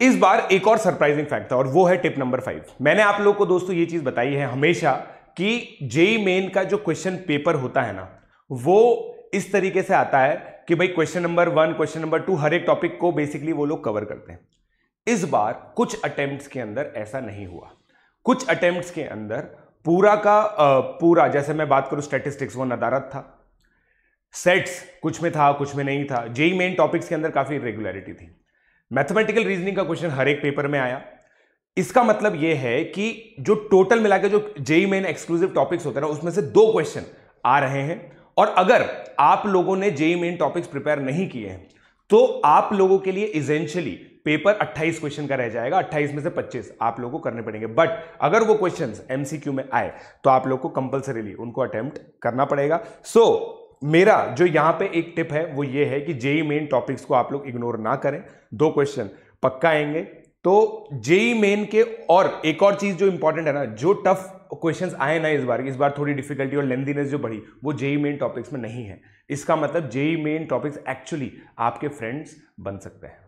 इस बार एक और सरप्राइजिंग फैक्ट था और वो है टिप नंबर फाइव मैंने आप लोग को दोस्तों ये चीज बताई है हमेशा कि जेई मेन का जो क्वेश्चन पेपर होता है ना वो इस तरीके से आता है कि भाई question number one question number two हर एक टॉपिक को बेसिकली वो लोग कवर करते हैं इस बार कुछ अटेम्प्ट्स के अंदर ऐसा नहीं हुआ कुछ अटेम्प्ट्स के अंदर पूरा का पूरा जैसे मैं बात करूं स्टेटिस्टिक्स वो नदारत था सेट्स कुछ में था कुछ में नहीं था जेई मेन टॉपिक्स के अंदर काफ़ी रेगुलरिटी थी मैथमेटिकल रीजनिंग का क्वेश्चन हर एक पेपर में आया इसका मतलब यह है कि जो टोटल मिला के जो जेई मेन एक्सक्लूसिव टॉपिक्स होते हैं ना उसमें से दो क्वेश्चन आ रहे हैं और अगर आप लोगों ने जेई मेन टॉपिक्स प्रिपेयर नहीं किए हैं तो आप लोगों के लिए इजेंशियली पेपर 28 क्वेश्चन का रह जाएगा 28 में से 25 आप लोगों को करने पड़ेंगे बट अगर वो क्वेश्चंस एमसीक्यू में आए तो आप लोग को कंपल्सरीली उनको अटेम्प्ट करना पड़ेगा सो so, मेरा जो यहाँ पे एक टिप है वो ये है कि जेई मेन टॉपिक्स को आप लोग इग्नोर ना करें दो क्वेश्चन पक्का आएंगे तो जेई मेन के और एक और चीज़ जो इंपॉर्टेंट है ना जो टफ क्वेश्चंस आए ना इस बार इस बार थोड़ी डिफिकल्टी और लेंदीनेस जो बढ़ी वो जेई मेन टॉपिक्स में नहीं है इसका मतलब जेई मेन टॉपिक्स एक्चुअली आपके फ्रेंड्स बन सकते हैं